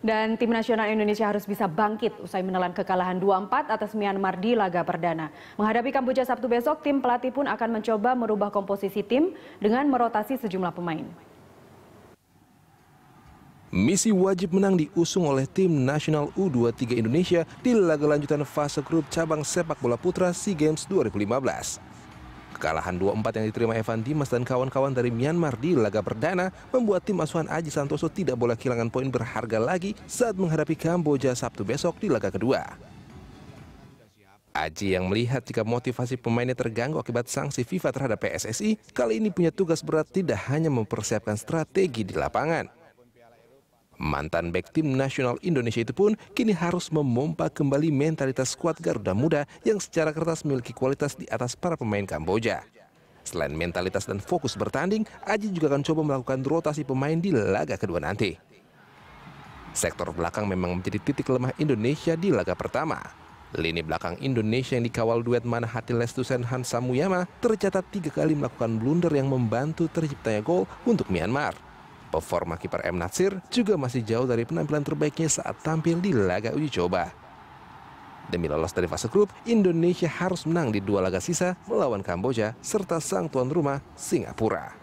Dan tim nasional Indonesia harus bisa bangkit usai menelan kekalahan 2-4 atas Myanmar di laga perdana. Menghadapi Kamboja Sabtu besok, tim pelatih pun akan mencoba merubah komposisi tim dengan merotasi sejumlah pemain. Misi wajib menang diusung oleh tim nasional U23 Indonesia di laga lanjutan fase grup cabang sepak bola putra SEA Games 2015. Kekalahan 2-4 yang diterima Evan Dimas dan kawan-kawan dari Myanmar di laga perdana membuat tim asuhan Aji Santoso tidak boleh kehilangan poin berharga lagi saat menghadapi Kamboja Sabtu besok di laga kedua. Aji yang melihat jika motivasi pemainnya terganggu akibat sanksi FIFA terhadap PSSI, kali ini punya tugas berat tidak hanya mempersiapkan strategi di lapangan, Mantan back tim nasional Indonesia itu pun kini harus memompa kembali mentalitas skuad Garuda Muda yang secara kertas memiliki kualitas di atas para pemain Kamboja. Selain mentalitas dan fokus bertanding, Aji juga akan coba melakukan rotasi pemain di laga kedua nanti. Sektor belakang memang menjadi titik lemah Indonesia di laga pertama. Lini belakang Indonesia yang dikawal duet Manahati Lestusen Hansa Muyama tercatat tiga kali melakukan blunder yang membantu terciptanya gol untuk Myanmar. Performa kiper M. Natsir juga masih jauh dari penampilan terbaiknya saat tampil di laga uji coba. Demi lolos dari fase grup, Indonesia harus menang di dua laga sisa melawan Kamboja serta sang tuan rumah Singapura.